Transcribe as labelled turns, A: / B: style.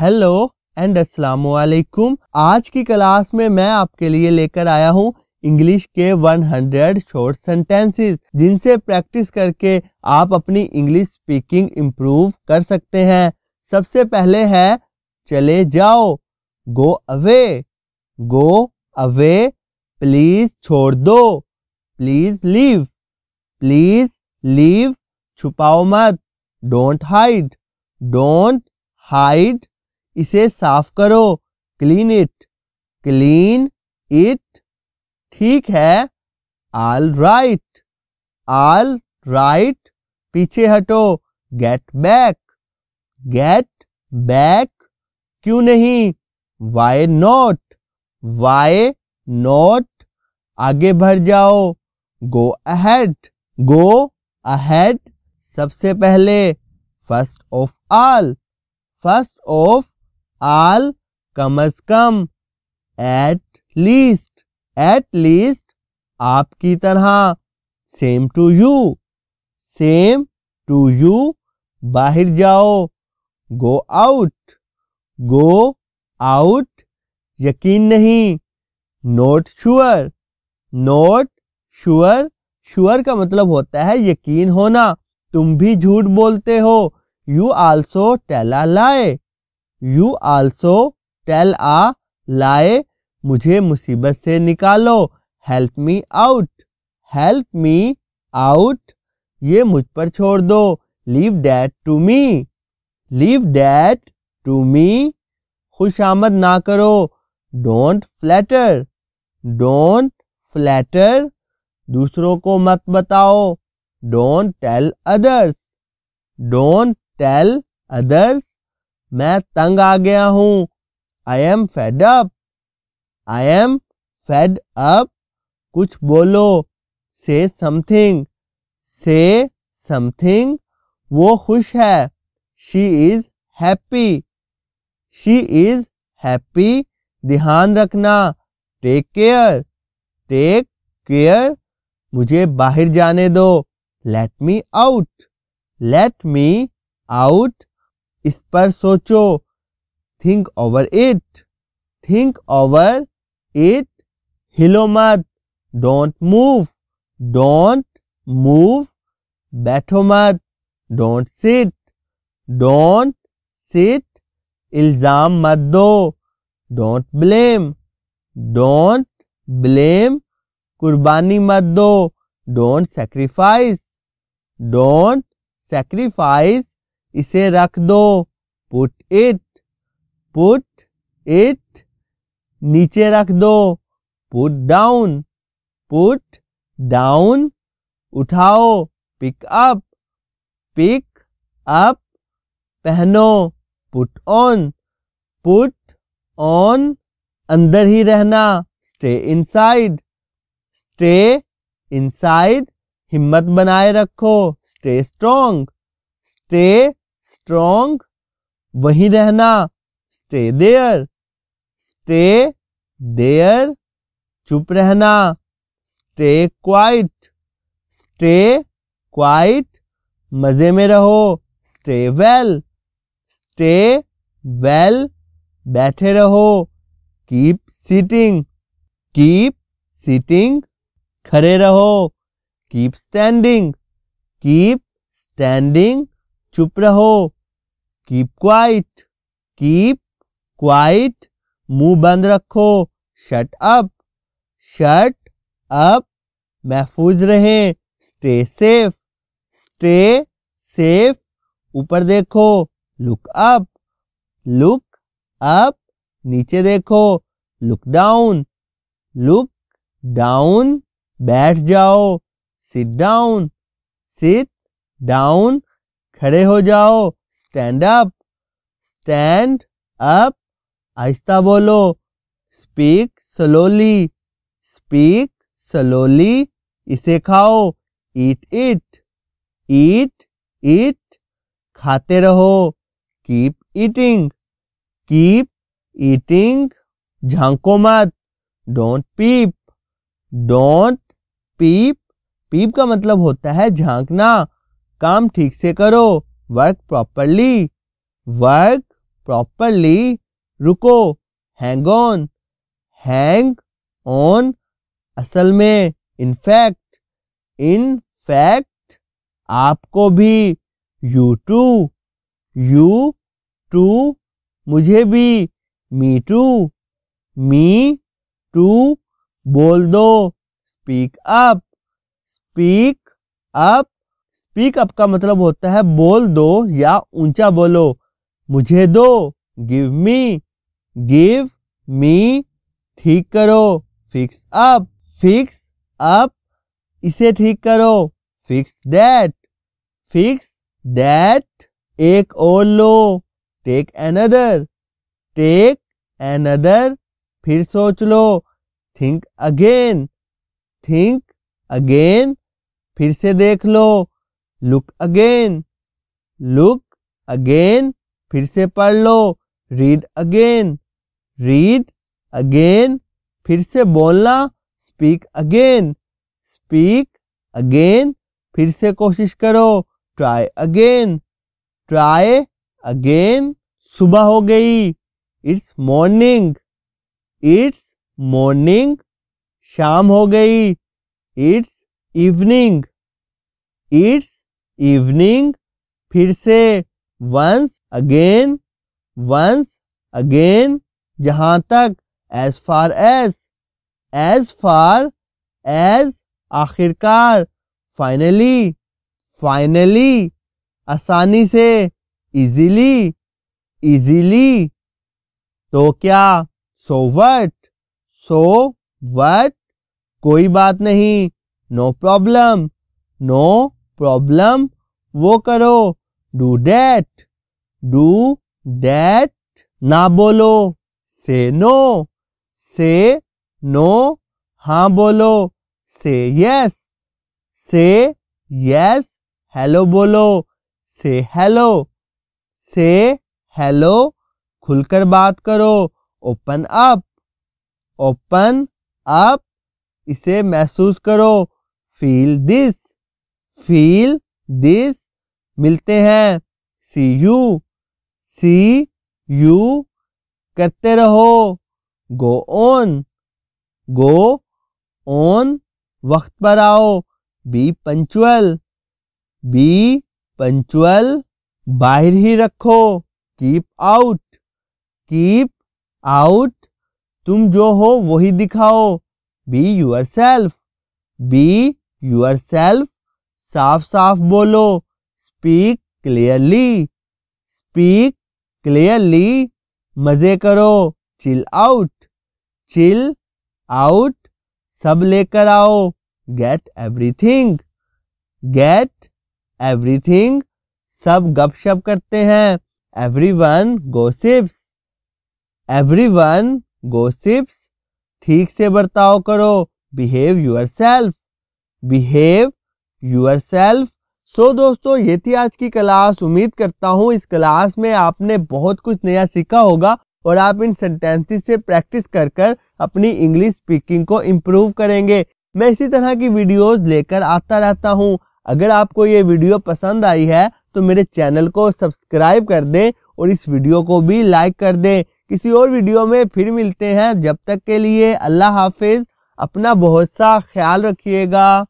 A: hello and अस्सलाम वालेकुम आज की क्लास में मैं आपके लिए लेकर आया हूँ इंग्लिश के 100 शॉर्ट सेंटेंसेस जिनसे प्रैक्टिस करके आप अपनी इंग्लिश स्पीकिंग इम्प्रूव कर सकते हैं सबसे पहले है चले जाओ go away go away please छोड़ दो प्लीज लीव प्लीज लीव छुपाओ मत डोंट हाइड डोंट हाइड इसे साफ करो क्लीन इट क्लीन इट ठीक है आल राइट आल राइट पीछे हटो गेट बैक गेट बैक क्यों नहीं वाई नॉट वाई नॉट आगे बढ़ जाओ गो अहेड गो अहेड सबसे पहले first of all first of all कम अज कम एट लीस्ट एट लीस्ट आपकी तरह same to you same to you बाहर जाओ गो आउट गो आउट यकीन नहीं not sure not sure sure का मतलब होता है यकीन होना तुम भी झूठ बोलते हो यू आल्सो टेला लाए यू आल्सो टेल आ लाए मुझे मुसीबत से निकालो help me out help me out ये मुझ पर छोड़ दो leave that to me leave that to me खुश आमद ना करो डोंट फ्लैटर डोंट फ्लैटर दूसरों को मत बताओ don't tell others don't tell others मैं तंग आ गया हूं I am fed up I am fed up कुछ बोलो से समथिंग से समथिंग वो खुश है she is happy she is happy ध्यान रखना टेक केयर टेक केयर मुझे बाहर जाने दो let me out let me out इस पर सोचो think over it think over it हिलो मत डोंट मूव डोंट मूव बैठो मत डोंट सिट डोंट सिट इल्जाम मत दो डोंट ब्लेम डोंट ब्लेम कुर्बानी मत दो डोंट सेक्रीफाइस डोंट सेक्रीफाइस इसे रख दो पुट इट पुट इट नीचे रख दो पुट डाउन पुट डाउन उठाओ पिक अप पिक अप पहनो पुट ऑन पुट ऑन अंदर ही रहना स्टे इनसाइड स्टे इनसाइड हिम्मत बनाए रखो स्टे स्ट्रॉन्ग स्टे स्ट्रोंग वहीं रहना स्टे देयर स्टे देयर चुप रहना स्टे क्वाइट स्टे क्वाइट मजे में रहो स्टे वेल स्टे वेल बैठे रहो कीप सीटिंग कीप सीटिंग खड़े रहो कीप स्टैंडिंग कीप स्टैंडिंग चुप रहो कीप क्वाइट कीप क्वाइट मुंह बंद रखो शट अप शट अप महफूज रहें स्टे सेफ स्टे सेफ ऊपर देखो लुक अप लुक अप नीचे देखो लुक डाउन लुक डाउन बैठ जाओ सिट डाउन सिट डाउन खड़े हो जाओ स्टैंड अप स्टैंड अप आहिस्ता बोलो स्पीक स्लोली स्पीक स्लोली इसे खाओ ईट इट ईट इट खाते रहो कीप ईटिंग कीप ईटिंग झांको मत डोंट पीप डोंट पीप पीप का मतलब होता है झांकना काम ठीक से करो वर्क प्रॉपरली वर्क प्रॉपरली रुको हैंग ऑन हैंग ऑन असल में इनफैक्ट इनफैक्ट आपको भी यू टू यू टू मुझे भी मी टू मी टू बोल दो speak up speak up speak up का मतलब होता है बोल दो या ऊंचा बोलो मुझे दो गिव मी गिव मी ठीक करो फिक्स अप फिक्स अप इसे ठीक करो फिक्स दैट फिक्स दैट एक और लो टेक अनदर टेक एनदर फिर सोच लो थिंक अगेन थिंक अगेन फिर से देख लो लुक अगेन लुक अगेन फिर से पढ़ लो रीड अगेन रीड अगेन फिर से बोलना स्पीक अगेन स्पीक अगेन फिर से कोशिश करो ट्राई अगेन ट्राई अगेन सुबह हो गई इट्स मॉर्निंग इट्स मॉर्निंग शाम हो गई इट्स इवनिंग इट्स इवनिंग फिर से वंस अगेन वंस अगेन जहां तक as far as as far as आखिरकार फाइनली फाइनली आसानी से इजीली इजीली तो क्या सो वट सो वट कोई बात नहीं नो प्रॉब्लम नो प्रॉब्लम वो करो डू डेट डू डेट ना बोलो से नो से नो हाँ बोलो से यस से यस हेलो बोलो से हेलो से हेलो खुलकर बात करो ओपन अप ओपन अप इसे महसूस करो फील दिस फील दिस मिलते हैं सी यू सी यू करते रहो गो ऑन गो ऑन वक्त पर आओ बी पंचुअल बी पंचुअल बाहर ही रखो कीप आउट कीप आउट तुम जो हो वही दिखाओ be yourself be yourself साफ साफ बोलो स्पीक क्लियरली स्पीक क्लियरली मजे करो चिल आउट चिल आउट सब लेकर आओ गेट एवरीथिंग गेट एवरीथिंग सब गपशप करते हैं एवरीवन गोसिप्स एवरीवन गोसिप्स ठीक से बर्ताव करो behave yourself behave yourself so दोस्तों ये थी आज की क्लास उम्मीद करता हूँ इस क्लास में आपने बहुत कुछ नया सीखा होगा और आप इन सेंटेंसेस से प्रैक्टिस कर कर अपनी इंग्लिश स्पीकिंग को इम्प्रूव करेंगे मैं इसी तरह की वीडियोस लेकर आता रहता हूँ अगर आपको ये वीडियो पसंद आई है तो मेरे चैनल को सब्सक्राइब कर दें और इस वीडियो को भी लाइक कर दें किसी और वीडियो में फिर मिलते हैं जब तक के लिए अल्लाह हाफिज़ अपना बहुत सा ख्याल रखिएगा